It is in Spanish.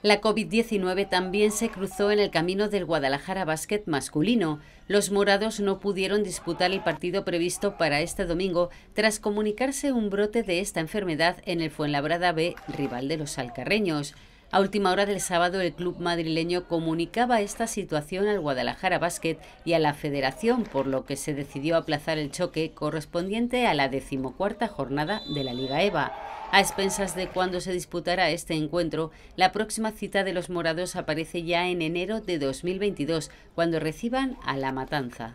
La COVID-19 también se cruzó en el camino del Guadalajara Basket masculino. Los morados no pudieron disputar el partido previsto para este domingo tras comunicarse un brote de esta enfermedad en el Fuenlabrada B, rival de los alcarreños. A última hora del sábado, el club madrileño comunicaba esta situación al Guadalajara Basket y a la Federación, por lo que se decidió aplazar el choque correspondiente a la decimocuarta jornada de la Liga EVA. A expensas de cuándo se disputará este encuentro, la próxima cita de los morados aparece ya en enero de 2022, cuando reciban a La Matanza.